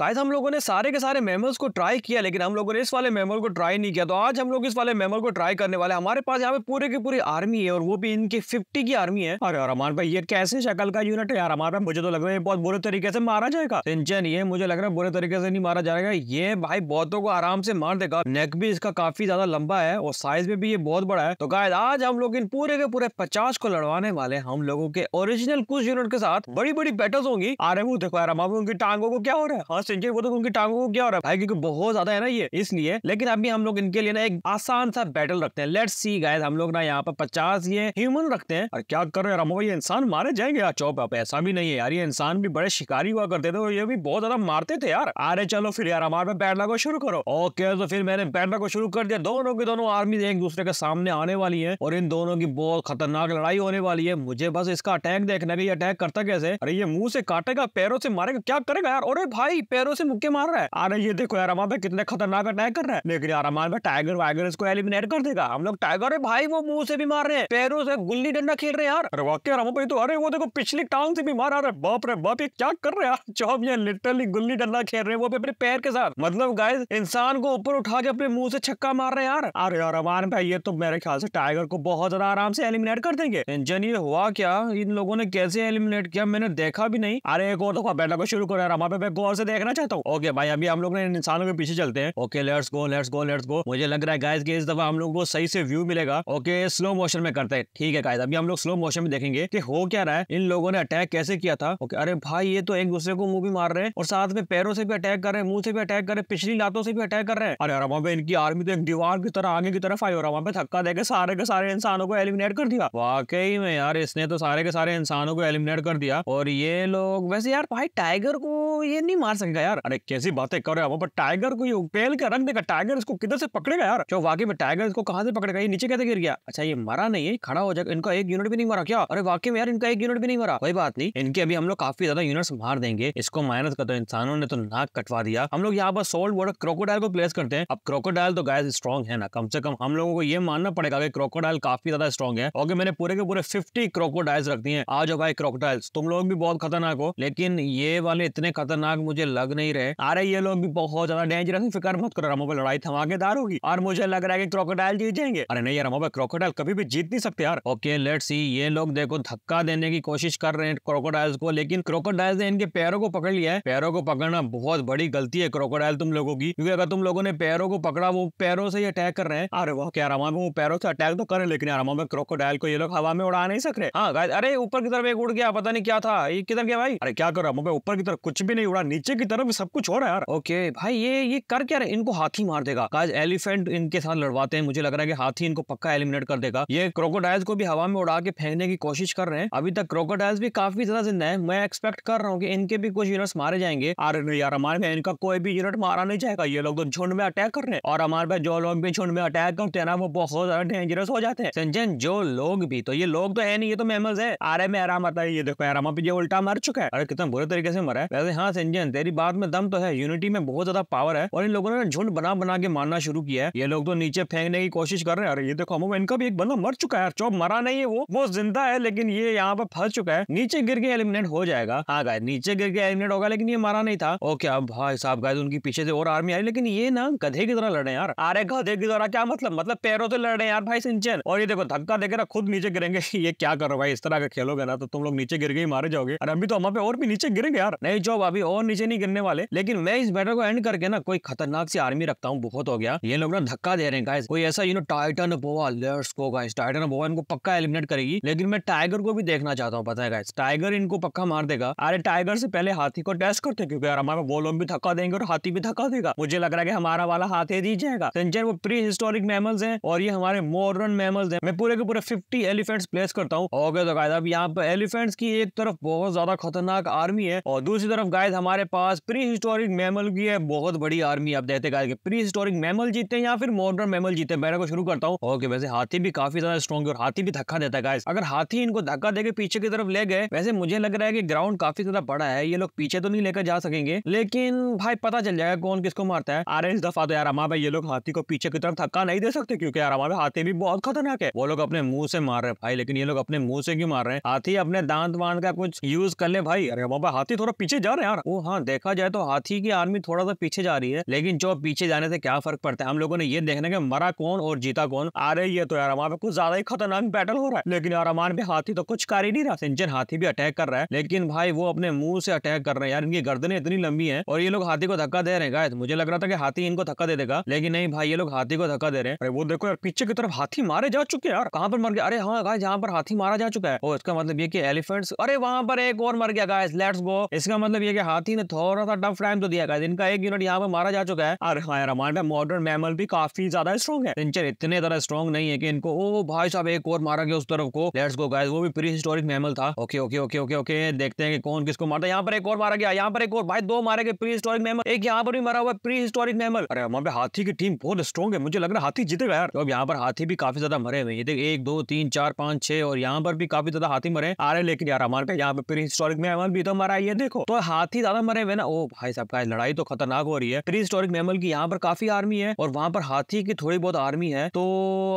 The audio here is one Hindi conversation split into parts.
गाइस हम लोगों ने सारे के सारे मेमल्स को ट्राई किया लेकिन हम लोगों ने इस वाले मेमल को ट्राई नहीं किया तो आज हम लोग इस वाले मेमल को ट्राई करने वाले हमारे पास यहाँ पे पूरे की पूरी आर्मी है और वो भी इनकी फिफ्टी की आर्मी है अरे यार हमारे भाई ये कैसे शक्ल का यूनिट है यार हमारे भाई मुझे तो लग रहा है बहुत बुरे तरीके से मारा जाएगा टेंशन ये मुझे लग रहा है बुरे तरीके से नहीं मारा जाएगा ये भाई बहुतों को आराम से मार देगा नेक भी इसका काफी ज्यादा लंबा है और साइज में भी ये बहुत बड़ा है तो गाय आज हम लोग इन पूरे के पूरे पचास को लड़वाने वाले हम लोगों के ओरिजिनल कुछ यूनिट के साथ बड़ी बड़ी बैटल होंगी अरे वो देखो यार उनकी टांगों को क्या हो रहा है हाँ, चाहिए वो तो उनकी टांगों को क्या हो रहा है क्योंकि बहुत ज्यादा है ना ये इसलिए लेकिन अभी हम लोग इनके लिए ना एक आसान सा बैटल रखते हैं लेट सी गाय हम लोग ना यहाँ पर पचास ये ह्यूमन रखते हैं और क्या कर रहे हैं ये इंसान मारे जाएंगे यार चौप आप ऐसा भी नहीं है यार ये इंसान भी बड़े शिकारी हुआ करते थे और ये भी बहुत ज्यादा मारते थे यार अरे चलो फिर यार हमारे बैठना को शुरू करो ओके तो फिर मैंने बैठना को शुरू कर दिया दोनों की दोनों आर्मी एक दूसरे के सामने आने वाली है और इन दोनों की बहुत खतरनाक लड़ाई होने वाली है मुझे बस इसका अटैक देखना है अटैक करता कैसे अरे ये मुंह से काटेगा पैरों से मारेगा क्या करेगा यार अरे भाई पैरों से मुक्के मार रहा है अरे ये देखो यार हमारे कितने खतरनाक अटैक कर रहा है लेकिन यार हमारे टाइगर वाइगर इसको एलिमिनेट कर देगा हम लोग टाइगर है भाई वो मुंह से भी मार रहे हैं पैरों से गुल्ली डंडा खेल रहे यार अरे वाक्य यार हमारे तो अरे वो देखो पिछली टांग से भी मार आ रहा है बाप रे बाप ये क्या कर रहे हैं चौब ये लिटरली गुल्ली डंडा खेल रहे हैं वो भी अपने पैर के साथ मतलब गाय इंसान को ऊपर उठा के अपने मुंह से छक्का मार रहे यार अरे यार अमान भाई ये तो मेरे ख्याल से टाइगर को बहुत ज्यादा आराम से एलिमिनेट कर देंगे इंजन ये हुआ क्या इन लोगों ने कैसे एलिमिनेट किया मैंने देखा भी नहीं अरे एक और दफा बैठा को शुरू करो यार हमारे गौर से देख देखना चाहता हूँ ओके भाई अभी हम लोग ने इंसानों के पीछे चलते हैं okay let's go let's go let's go मुझे लग रहा है गाइस कि इस दफा हम लोग को सही से व्यू मिलेगा ओके स्लो मोशन में करते हैं ठीक है गाइस अभी हम लोग स्लो मोशन में देखेंगे कि हो क्या रहा है इन लोगों ने अटैक कैसे किया था ओके अरे भाई ये तो एक दूसरे को मुंह भी मार रहे हैं और साथ में पैरों से भी अटैक कर रहे हैं मुंह से भी अटैक कर रहे हैं पिछली लातों से भी अटैक कर रहे हैं अरे वहाँ पे इनकी आर्मी तो एक दीवार की तरह आगे की तरफ आई और वहाँ पे धक्का देकर सारे के सारे इंसानों को एलिमिनेट कर दिया वाकई में यार इसने तो सारे के सारे इंसानों को एलिमिनेट कर दिया और ये लोग वैसे यार भाई टाइगर को ये नहीं मार सकते कहेगा यार अरे कैसी बातें कर रहे हो पर टाइगर को ये पहल का रख देगा टाइगर इसको किधर से पकड़ेगा यार जो वाकई में टाइगर इसको कहाँ से पकड़ेगा ये नीचे कैसे गिर गया अच्छा ये मरा नहीं है खड़ा हो जाएगा इनका एक यूनिट भी नहीं मरा क्या अरे वाकई में यार इनका एक यूनिट भी नहीं मरा कोई बात नहीं इनके अभी हम लोग काफी ज्यादा यूनिट्स मार देंगे इसको माइनस कर दो इंसानों ने तो नाक कटवा दिया हम लोग यहाँ पर सोल्ड वाटर क्रोकोडाइल को प्लेस करते हैं अब क्रोकोडाइल तो गाय स्ट्रॉन्ग है ना कम से कम हम लोगों को ये मानना पड़ेगा कि क्रोकोडाइल काफी ज्यादा स्ट्रॉन्ग है और मैंने पूरे के पूरे फिफ्टी क्रोकोडाइल्स रख दिए हैं आज भाई क्रोकोडाइल्स तुम लोग भी बहुत खतरनाक हो लेकिन ये वाले इतने खतरनाक मुझे लग लग नहीं रहे आ रहे ये लोग भी बहुत ज्यादा डेंजरस है फिक्र मत करो रमो पे लड़ाई धमाकेदार होगी और मुझे लग रहा है कि क्रोकोडाइल जीत जाएंगे अरे नहीं यार रमो पे क्रोकोडाइल कभी भी जीत नहीं सकते यार ओके लेट सी ये लोग देखो धक्का देने की कोशिश कर रहे हैं क्रोकोडाइल्स को लेकिन क्रोकोडाइल ने इनके पैरों को पकड़ लिया है पैरों को पकड़ना बहुत बड़ी गलती है क्रोकोडाइल तुम लोगों की क्योंकि अगर तुम लोगों ने पैरों को पकड़ा वो पैरों से ही अटैक कर रहे हैं अरे वो क्या आराम वो पैरों से अटैक तो करें लेकिन आराम में क्रोकोडाइल को ये लोग हवा में उड़ा नहीं सक रहे हाँ अरे ऊपर की तरफ एक उड़ गया पता नहीं क्या था ये किधर गया भाई अरे क्या कर रहा पे ऊपर की तरफ कुछ भी नहीं उड़ा नीचे की तरफ सब कुछ हो रहा है यार ओके भाई ये ये कर क्या रहे इनको हाथी मार देगा आज एलिफेंट इनके साथ लड़वाते हैं मुझे लग रहा है कि हाथी इनको पक्का एलिमिनेट कर देगा ये क्रोकोडाइल्स को भी हवा में उड़ा के फेंकने की कोशिश कर रहे हैं अभी तक क्रोकोडाइल्स भी काफी ज्यादा जिंदा है मैं एक्सपेक्ट कर रहा हूँ की इनके भी कुछ यूनिट्स मारे जाएंगे अरे यार हमारे में इनका कोई भी यूनिट मारा नहीं जाएगा ये लोग तो झुंड में अटैक कर रहे हैं और हमारे जो लोग भी झुंड में अटैक करते हैं ना वो बहुत ज्यादा डेंजरस हो जाते हैं संजन जो लोग भी तो ये लोग तो है नहीं ये तो मेमल्स है अरे में आराम आता है ये देखो आराम ये उल्टा मर चुका है अरे कितना बुरे तरीके से मरा है वैसे हाँ संजन तेरी बात में दम तो है यूनिटी में बहुत ज्यादा पावर है और इन लोगों ने झुंड बना बना के मारना शुरू किया है ये लोग तो नीचे फेंकने की कोशिश कर रहे हैं अरे ये देखो हम इनका भी एक बंदा मर चुका है चौब मरा नहीं है वो वो जिंदा है लेकिन ये यहाँ पर फंस चुका है नीचे गिर के एलिमिनेट हो जाएगा हाँ गाय नीचे गिर के एलिमिनेट होगा लेकिन ये मरा नहीं था ओके अब भाई साहब गाय उनकी पीछे से और आर्मी आई लेकिन ये ना गधे की तरह लड़े यार अरे गधे की तरह क्या मतलब मतलब पैरों से लड़ रहे यार भाई सिंचन और ये देखो धक्का देख रहा खुद नीचे गिरेंगे ये क्या करो भाई इस तरह का खेलोगे ना तो तुम लोग नीचे गिर गए मारे जाओगे अरे अभी तो हम पे और भी नीचे गिरेंगे यार नहीं जो अभी और नीचे नहीं गिर करने वाले लेकिन मैं इस बैटल को एंड करके ना कोई खतरनाक सी आर्मी रखता हूँ बहुत हो गया ये लोग ना धक्का दे रहे हैं गाइस कोई ऐसा you know titanoboa let's guys titanoboa इनको पक्का एलिमिनेट करेगी लेकिन मैं टाइगर को भी देखना चाहता हूँ पता है गाइस टाइगर इनको पक्का मार देगा अरे टाइगर से पहले हाथी को टेस्ट करते क्योंकि यार हमारा वो लोग भी धक्का देंगे और हाथी भी धक्का देगा मुझे लग रहा है कि हमारा वाला हाथी दी जाएगा सिंचर वो प्री हिस्टोरिक मेमल्स है और ये हमारे मॉडर्न मेमल्स है मैं पूरे के पूरे फिफ्टी एलिफेंट्स प्लेस करता हूँ ओके तो गाइस अब यहाँ पर एलिफेंट्स की एक तरफ बहुत ज्यादा खतरनाक आर्मी है और दूसरी तरफ गाइस हमारे पास पास प्री हिस्टोरिक मैमल की है बहुत बड़ी आर्मी आप देते हैं प्री हिस्टोरिक मैमल जीते हैं या फिर मॉडर्न मैमल जीते हैं मैं शुरू करता हूँ ओके वैसे हाथी भी काफी ज्यादा स्ट्रॉन्ग है और हाथी भी धक्का देता है अगर हाथी इनको धक्का देकर पीछे की तरफ ले गए वैसे मुझे लग रहा है कि ग्राउंड काफी ज्यादा बड़ा है ये लोग पीछे तो नहीं लेकर जा सकेंगे लेकिन भाई पता चल जाएगा कौन किसको मारता है आर एस दफा तो यार हमारे ये लोग हाथी को पीछे की तरफ धक्का नहीं दे सकते क्योंकि यार हमारे हाथी भी बहुत खतरनाक है वो लोग अपने मुंह से मार रहे भाई लेकिन ये लोग अपने मुंह से क्यों मार रहे हैं हाथी अपने दांत वांत का कुछ यूज कर ले भाई अरे बाबा हाथी थोड़ा पीछे जा रहे हैं यार ओ हाँ देखा देखा जाए तो हाथी की आर्मी थोड़ा सा पीछे जा रही है लेकिन जो पीछे जाने से क्या फर्क पड़ता है हम लोगों ने ये देखना की मरा कौन और जीता कौन आ रही है तो यार हमारे कुछ ज्यादा ही खतरनाक बैटल हो रहा है लेकिन यार हमारे पे हाथी तो कुछ कर ही नहीं रहा सिंचन हाथी भी अटैक कर रहा है लेकिन भाई वो अपने मुंह से अटैक कर रहे हैं यार इनकी गर्दने इतनी लंबी है और ये लोग हाथी को धक्का दे रहे हैं गाय मुझे लग रहा था कि हाथी इनको धक्का दे देगा लेकिन नहीं भाई ये लोग हाथी को धक्का दे रहे हैं अरे वो देखो यार पीछे की तरफ हाथी मारे जा चुके हैं यार कहाँ पर मर गया अरे हाँ गाय जहाँ पर हाथी मारा जा चुका है और इसका मतलब ये कि एलिफेंट्स अरे वहाँ पर एक और मर गया गाय लेट्स गो इसका मतलब ये कि हाथी ने थोड़ा थोड़ा सा टफ टाइम तो दिया गया इनका एक यूनिट यहाँ पे मारा जा चुका है और हाँ यार में मॉडर्न मैमल भी काफी ज्यादा स्ट्रॉन्ग है सिंचर इतने ज्यादा स्ट्रॉन्ग नहीं है कि इनको ओ भाई साहब एक और मारा गया उस तरफ को लेट्स गो गाइस वो भी प्री हिस्टोरिक मैमल था okay okay okay okay okay देखते हैं कि कौन किसको मारता है यहाँ पर एक और मारा गया यहाँ पर एक और भाई दो मारे गए प्री हिस्टोरिक मैमल एक यहाँ पर भी मारा हुआ प्री हिस्टोरिक मैमल अरे वहाँ पे हाथी की टीम बहुत स्ट्रॉन्ग है मुझे लग रहा हाथी जीतेगा यार अब यहाँ पर हाथी भी काफी ज्यादा मरे हुए देख एक दो तीन चार पांच छह और यहाँ पर भी काफी ज्यादा हाथी मरे आ रहे लेकिन यार हमारे यहाँ पे प्री हिस्टोरिक मैमल भी तो मरा ये देखो तो हाथी ज्यादा मरे हुए ना ओ भाई साहब का लड़ाई तो खतरनाक हो रही है प्री स्टोरिक मेमल की यहाँ पर काफी आर्मी है और वहाँ पर हाथी की थोड़ी बहुत आर्मी है तो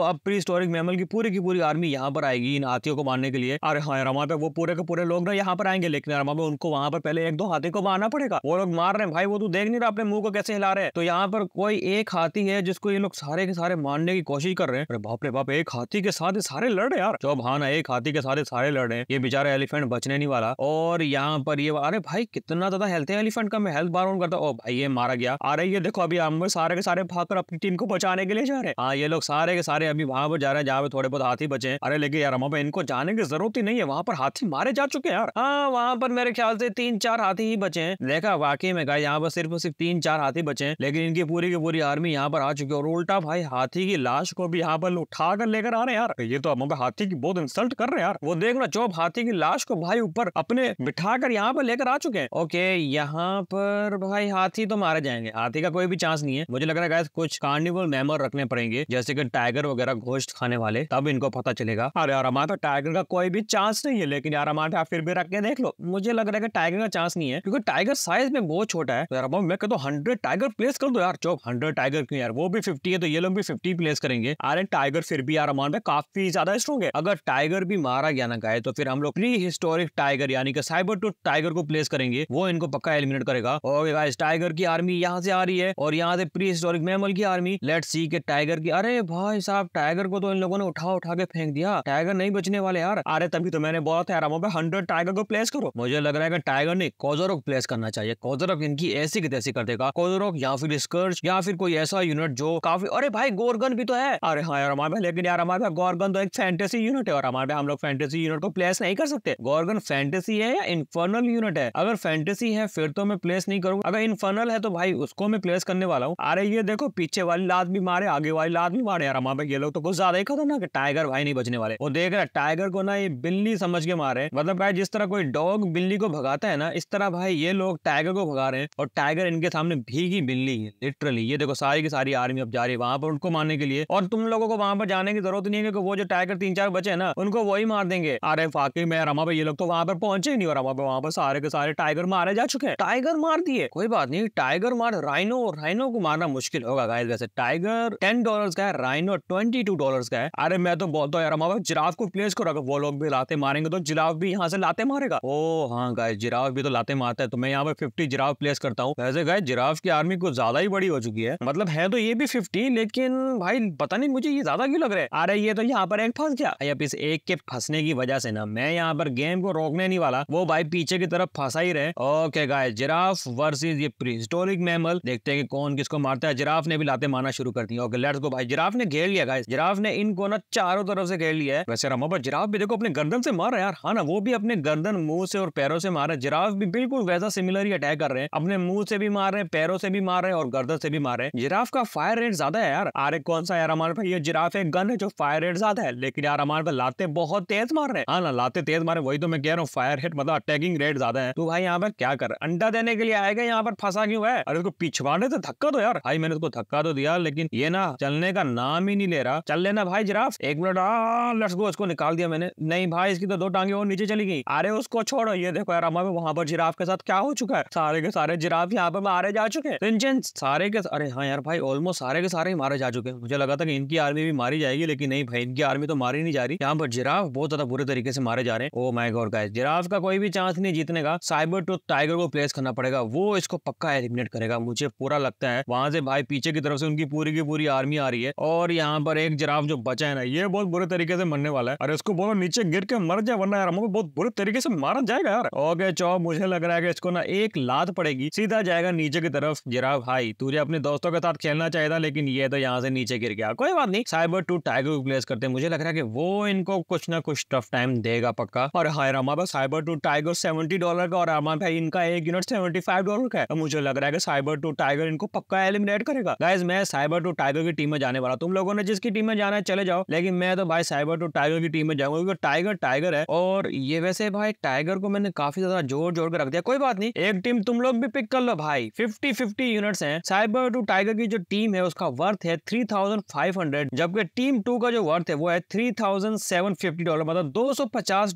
अब प्री स्टोरिक मेमल की पूरी की पूरी आर्मी यहाँ पर आएगी इन हाथियों को मारने के लिए अरे हाँ रमा पे वो पूरे के पूरे लोग ना यहाँ पर आएंगे लेकिन रमा पे उनको वहाँ पर पहले एक दो हाथी को मारना पड़ेगा वो लोग मार रहे हैं भाई वो तो देख नहीं रहा अपने मुंह को कैसे हिला रहे हैं तो यहाँ पर कोई एक हाथी है जिसको ये लोग सारे के सारे मारने की कोशिश कर रहे हैं अरे बाप रे बाप एक हाथी के साथ सारे लड़ रहे यार जो हाँ एक हाथी के साथ सारे लड़ रहे हैं ये बेचारा एलिफेंट बचने नहीं वाला और यहाँ पर ये अरे भाई कितना ज्यादा हेल्थ है एलिफेंट का मैं हेल्थ बार ऑन करता हूँ भाई ये मारा गया आ रही है देखो अभी हम सारे के सारे भाग कर अपनी टीम को बचाने के लिए जा रहे हैं हाँ ये लोग सारे के सारे अभी वहां पर जा रहे हैं जहाँ पे थोड़े बहुत हाथी बचे हैं अरे लेके यार हमें इनको जाने की जरूरत ही नहीं है वहाँ पर हाथी मारे जा चुके हैं यार हाँ वहाँ पर मेरे ख्याल से तीन चार हाथी ही बचे हैं देखा वाकई में यहाँ पर सिर्फ सिर्फ तीन चार हाथी बचे हैं लेकिन इनकी पूरी की पूरी आर्मी यहाँ पर आ चुकी है और उल्टा भाई हाथी की लाश को भी यहाँ पर उठा कर लेकर आ रहे यार ये तो हम हाथी की बहुत इंसल्ट कर रहे हैं यार वो देखना चौब हाथी की लाश को भाई ऊपर अपने बिठा कर यहाँ पर लेकर आ चुके हैं ओके यहाँ यहाँ पर भाई हाथी तो मारे जाएंगे हाथी का कोई भी चांस नहीं है मुझे लग रहा है कुछ कार्निवल मेमर रखने पड़ेंगे जैसे कि टाइगर वगैरह गोश्त खाने वाले तब इनको पता चलेगा अरे यार हमारा तो टाइगर का कोई भी चांस नहीं है लेकिन यार हमारे फिर भी रख के देख लो मुझे लग रहा है टाइगर का चांस नहीं है क्योंकि टाइगर साइज में बहुत छोटा है तो यार मैं कहता तो हंड्रेड टाइगर प्लेस कर दो यार चौक हंड्रेड टाइगर क्यों यार वो भी फिफ्टी है तो ये लोग भी फिफ्टी प्लेस करेंगे अरे टाइगर फिर भी यार हमारे में काफी ज्यादा स्ट्रॉन्ग है अगर टाइगर भी मारा गया ना गाय तो फिर हम लोग प्री हिस्टोरिक टाइगर यानी कि साइबर टू टाइगर को प्लेस करेंगे वो इनको पक्का एलिमिनेट डोमिनेट करेगा ओके गाइस टाइगर की आर्मी यहाँ से आ रही है और यहाँ से प्री हिस्टोरिक मैमल की आर्मी लेट सी के टाइगर की अरे भाई साहब टाइगर को तो इन लोगों ने उठा उठा के फेंक दिया टाइगर नहीं बचने वाले यार अरे तभी तो मैंने बहुत है आराम हंड्रेड टाइगर को प्लेस करो मुझे लग रहा है टाइगर ने कॉजर प्लेस करना चाहिए कॉजर इनकी ऐसी की तैसी कर देगा कॉजर या फिर स्कर्च या फिर कोई ऐसा यूनिट जो काफी अरे भाई गोरगन भी तो है अरे हाँ यार हमारे लेकिन यार हमारे गोरगन तो एक फैंटेसी यूनिट है और हमारे हम लोग फैंटेसी यूनिट को प्लेस नहीं कर सकते गोरगन फैंटेसी है या इन्फर्नल यूनिट है अगर फैंटेसी है फिर तो तो मैं प्लेस नहीं करूंगा अगर इनफर्नल है तो भाई उसको मैं प्लेस करने वाला हूँ अरे ये देखो पीछे वाली लाद भी मारे आगे वाली लाद भी मारे यार ये लोग तो कुछ ज्यादा ही कि टाइगर भाई नहीं बचने वाले वो देख रहे टाइगर को ना ये बिल्ली समझ के मारे मतलब भाई जिस तरह कोई डॉग बिल्ली को भगाता है ना इस तरह भाई ये लोग टाइगर को भगा रहे हैं और टाइगर इनके सामने भीगी बिल्ली है लिटरली ये देखो सारी की सारी आर्मी अब जा रही है वहां पर उनको मारने के लिए और तुम लोगों को वहां पर जाने की जरूरत नहीं है क्योंकि वो जो टाइगर तीन चार बचे ना उनको वही मार देंगे अरे फाकी मैं रमा भाई ये लोग तो वहां पर पहुंचे ही नहीं और रमा पे वहां पर सारे के सारे टाइगर मारे जा चुके हैं टाइगर मार दिए कोई बात नहीं टाइगर मार राइनो राइनो को मारना मुश्किल होगा गाइस वैसे टाइगर टेन डॉलर का है राइनो ट्वेंटी टू डॉलर का है अरे मैं तो बोलता हूँ यार हमारे जिराफ को प्लेस करो अगर वो लोग भी लाते मारेंगे तो जिराफ भी यहाँ से लाते मारेगा ओ हाँ गाय जिराफ भी तो लाते मारते हैं तो मैं यहाँ पे फिफ्टी जिराफ प्लेस करता हूँ वैसे गाय जिराफ की आर्मी कुछ ज्यादा ही बड़ी हो चुकी है मतलब है तो ये भी फिफ्टी लेकिन भाई पता नहीं मुझे ये ज्यादा क्यों लग रहा है अरे ये तो यहाँ पर एक फंस गया अब इस एक के फंसने की वजह से ना मैं यहाँ पर गेम को रोकने नहीं वाला वो भाई पीछे की तरफ फंसा ही रहे ओके गाय जिराफ वर्सेस ये प्रीहिस्टोरिक मैमल देखते हैं कि कौन किसको मारता है जिराफ ने भी लाते मारना शुरू कर दिया ओके लेट्स गो भाई जिराफ ने घेर लिया गाइस जिराफ ने इनको ना चारों तरफ से घेर लिया है वैसे रमो पर जिराफ भी देखो अपने गर्दन से मार रहा है यार हाँ ना वो भी अपने गर्दन मुंह से और पैरों से मार रहा है जिराफ भी बिल्कुल वैसा सिमिलर ही अटैक कर रहे हैं अपने मुंह से भी मार रहे हैं पैरों से भी मार रहे हैं और गर्दन से भी मार रहे हैं जिराफ का फायर रेट ज्यादा है यार अरे कौन सा यार हमारे पास ये जिराफ है गन है जो फायर रेट ज्यादा है लेकिन यार हमारे पास लाते बहुत तेज मार रहे हैं हाँ ना लाते तेज मारे वही तो मैं कह रहा हूँ फायर रेट मतलब अटैकिंग रेट ज्यादा है तो भाई यहाँ पर क्या कर अंडा देने के लिए आएगा यहाँ पर फंसा क्यों है अरे उसको पिछवाड़े तो धक्का दो यार भाई मैंने उसको धक्का तो दिया लेकिन ये ना चलने का नाम ही नहीं ले रहा चल लेना भाई जिराफ एक मिनट लट्स गो उसको निकाल दिया मैंने नहीं भाई इसकी तो दो टांगे और नीचे चली गई अरे उसको छोड़ो ये देखो यार हमारे वहाँ पर जिराफ के साथ क्या हो चुका है सारे के सारे जिराफ यहाँ पर मारे जा चुके हैं सारे के अरे हाँ यार भाई ऑलमोस्ट सारे के सारे ही मारे जा चुके हैं मुझे लगा था कि इनकी आर्मी भी मारी जाएगी लेकिन नहीं भाई इनकी आर्मी तो मारी नहीं जा रही यहाँ पर जिराफ बहुत ज्यादा बुरे तरीके से मारे जा रहे हैं oh my god guys giraffe का कोई भी चांस नहीं जीतने का साइबर टू टाइगर को प्लेस करना पड़ेगा वो इसको पक्का एलिमिनेट करेगा मुझे पूरा लगता है वहां से भाई पीछे की तरफ से उनकी पूरी की पूरी आर्मी आ रही है और यहाँ पर एक जराफ जो बचा है ना ये बहुत बुरे तरीके से मरने वाला है और इसको बोलो नीचे गिर के मर जाए वरना यार हमको बहुत बुरे तरीके से मारा जाएगा यार ओके चौ मुझे लग रहा है कि इसको ना एक लात पड़ेगी सीधा जाएगा नीचे की तरफ जरा भाई तुझे अपने दोस्तों के साथ खेलना चाहिए था लेकिन ये तो यहाँ से नीचे गिर गया कोई बात नहीं साइबर टू टाइगर रिप्लेस करते मुझे लग रहा है कि वो इनको कुछ ना कुछ टफ टाइम देगा पक्का और हाय Rama sabre tooth tiger seventy dollar का और रामा भाई इनका एक unit but seventy five dollar का है तो मुझे लग रहा है कि साइबर टू टाइगर इनको पक्का एलिमिनेट करेगा गाइज मैं साइबर टू टाइगर की टीम में जाने वाला तुम लोगों ने जिसकी टीम में जाना है चले जाओ लेकिन मैं तो भाई साइबर टू टाइगर की टीम में जाऊंगा क्योंकि टाइगर टाइगर है और ये वैसे भाई टाइगर को मैंने काफी ज्यादा जोर जोर कर रख दिया कोई बात नहीं एक टीम तुम लोग भी पिक कर लो भाई फिफ्टी फिफ्टी यूनिट है साइबर टू टाइगर की जो टीम है उसका वर्थ है थ्री जबकि टीम टू का जो वर्थ है वो है थ्री डॉलर मतलब दो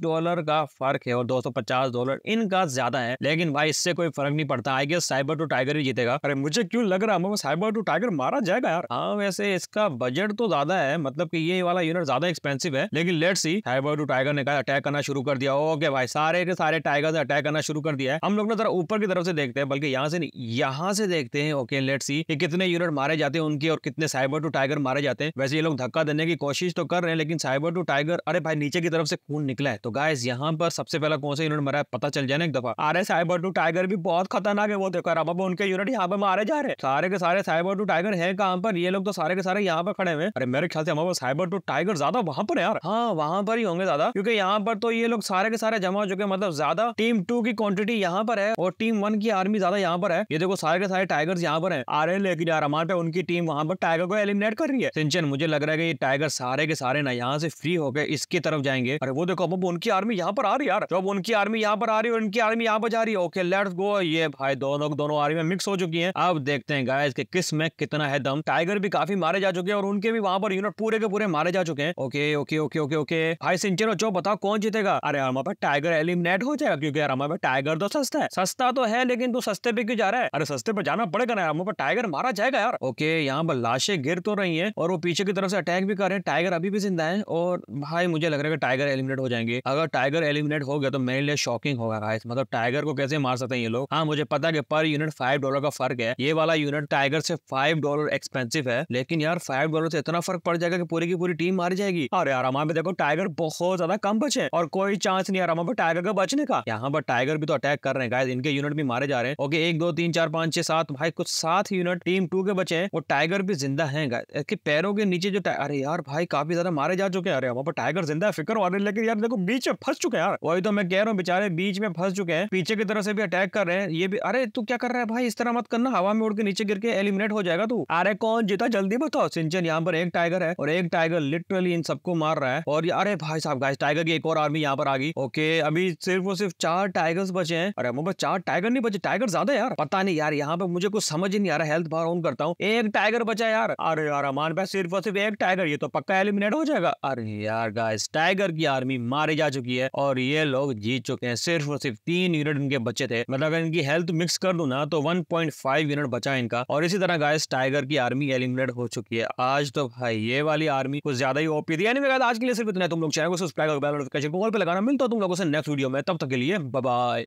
डॉलर का फर्क है और दो डॉलर इनका ज्यादा है लेकिन भाई इससे कोई फर्क नहीं पड़ता I guess sabre tooth tiger ही जीतेगा अरे मुझे क्यों लग रहा है साइबर टू टाइगर मारा जाएगा यार हाँ वैसे इसका बजट तो ज्यादा है मतलब की ये वाला यूनिट ज्यादा एक्सपेंसिव है लेकिन let see sabre tooth tiger ने कहा अटैक करना शुरू कर दिया ओके भाई सारे के सारे टाइगर ने अटैक करना शुरू कर दिया है हम लोग ना जरा ऊपर की तरफ से देखते हैं बल्कि यहाँ से यहाँ से देखते हैं ओके लेट सी कि कितने यूनिट मारे जाते हैं उनके और कितने साइबर टू टाइगर मारे जाते हैं वैसे ये लोग धक्का देने की कोशिश तो कर रहे हैं लेकिन साइबर टू टाइगर अरे भाई नीचे की तरफ से खून निकला है तो गाय यहाँ पर सबसे पहला कौन सा यूनिट मरा है पता चल जाए ना एक दफा आ रहे साइबर टू टाइगर भी बहुत खतरनाक है वो देखो यार अब उनके यूनिट यहाँ पे मारे जा रहे हैं सारे के सारे साइबर टू टाइगर है कहाँ पर ये लोग तो सारे के सारे यहाँ पर खड़े हुए अरे मेरे ख्याल से हमारे साइबर टू टाइगर ज्यादा वहाँ पर यार हाँ वहाँ पर ही होंगे ज्यादा क्योंकि यहाँ पर तो ये लोग सारे के सारे जमा हो चुके मतलब ज्यादा टीम टू की क्वान्टिटी यहाँ पर है और टीम वन की आर्मी ज्यादा यहाँ पर है ये देखो सारे के सारे टाइगर यहाँ पर है आ रहे लेकिन यार हमारे उनकी टीम वहाँ पर टाइगर को एलिमिनेट कर रही है सिंचन मुझे लग रहा है कि ये टाइगर सारे के सारे ना यहाँ से फ्री होकर इसकी तरफ जाएंगे अरे वो देखो अब उनकी आर्मी यहाँ पर आ रही यार जब उनकी आर्मी यहाँ पर आ रही है उनकी आर्मी यहाँ पर जा रही है ओके लेट्स गो ये भाई दोनों दोनों आर्मी में मिक्स हो चुकी है अब देखते हैं गाइस कि किस में कितना है दम टाइगर भी काफी मारे जा चुके हैं और उनके भी वहां पर यूनिट पूरे के पूरे मारे जा चुके हैं okay okay okay okay okay भाई सिंचर जो बताओ कौन जीतेगा अरे हमारे पास टाइगर एलिमिनेट हो जाएगा क्योंकि यार हमारे पास टाइगर तो सस्ता है सस्ता तो है लेकिन तू सस्ते पे क्यों जा रहा है अरे सस्ते पे जाना पड़ेगा ना हमारे पास टाइगर मारा जाएगा यार ओके यहाँ पर लाशें गिर तो रही है और वो पीछे की तरफ से अटैक भी कर रहे हैं टाइगर अभी भी जिंदा है और भाई मुझे लग रहा है टाइगर एलिमिनेट हो जाएंगे अगर टाइगर एलिमिनेट हो गया तो मेरे लिए शॉकिंग होगा मतलब टाइगर को कैसे मार सकते हैं ये लोग हाँ मुझे पता है पर यूनिट फाइव डॉलर का फर्क है ये वाला यूनिट टाइगर से फाइव डॉलर एक्सपेंसिव है लेकिन यार फाइव डॉलर से इतना फर्क पड़ जाएगा कि पूरी की पूरी टीम मार जाएगी और यार हमारे देखो टाइगर बहुत ज्यादा कम बचे और कोई चांस नहीं आ रहा टाइगर का बचने का यहाँ पर टाइगर भी तो अटैक कर रहे हैं इनके यूनिट भी मारे जा रहे हैं ओके एक दो तीन चार पांच छह सात भाई कुछ सात यूनिट टीम टू के बचे हैं और टाइगर भी जिंदा है इसके पैरों के नीचे जो अरे यार भाई काफी ज्यादा मारे जा चुके हैं अरे वहाँ पर टाइगर जिंदा है फिक्र मारे लेकिन यार देखो बीच में फंस चुके हैं यार वही तो मैं कह रहा हूँ बेचारे बीच में फंस चुके हैं पीछे की तरफ से भी अटैक कर रहे हैं ये भी अरे तू क्या कर रहा है भाई इस तरह मत करना हवा में उड़ के नीचे गिर के एलिमिनेट हो जाएगा तू अरे कौन जीता जल्दी बताओ सिंचन यहाँ पर एक टाइगर है और एक टाइगर लिटरली इन सबको मार रहा है और अरे भाई साहब गाइस टाइगर की एक और आर्मी यहाँ पर आ गई ओके अभी सिर्फ और सिर्फ चार टाइगर्स बचे हैं अरे मोहम्मद चार टाइगर नहीं बचे टाइगर ज्यादा यार पता नहीं यार यहाँ पे मुझे कुछ समझ ही नहीं आ रहा हेल्थ बार ऑन करता हूँ एक टाइगर बचा यार अरे यार अमान भाई सिर्फ और सिर्फ एक टाइगर ये तो पक्का एलिमिनेट हो जाएगा अरे यार गाइस टाइगर की आर्मी मारी जा चुकी है और ये लोग जीत चुके हैं सिर्फ और सिर्फ तीन यूनिट उनके बचे थे मतलब अगर इनकी हेल्थ मिक्स कर दू ना तो 1.5 यूनिट बचा इनका और इसी तरह गायस टाइगर की आर्मी एलिमिनेट हो चुकी है आज तो भाई ये वाली आर्मी कुछ ज्यादा ही ओपी थी यानी आज के लिए सिर्फ इतना तुम लोग चैनल को सब्सक्राइब और बेल नोटिफिकेशन को लगाना मिलता है तुम लोगों से नेक्स्ट वीडियो में तब तक के लिए बाय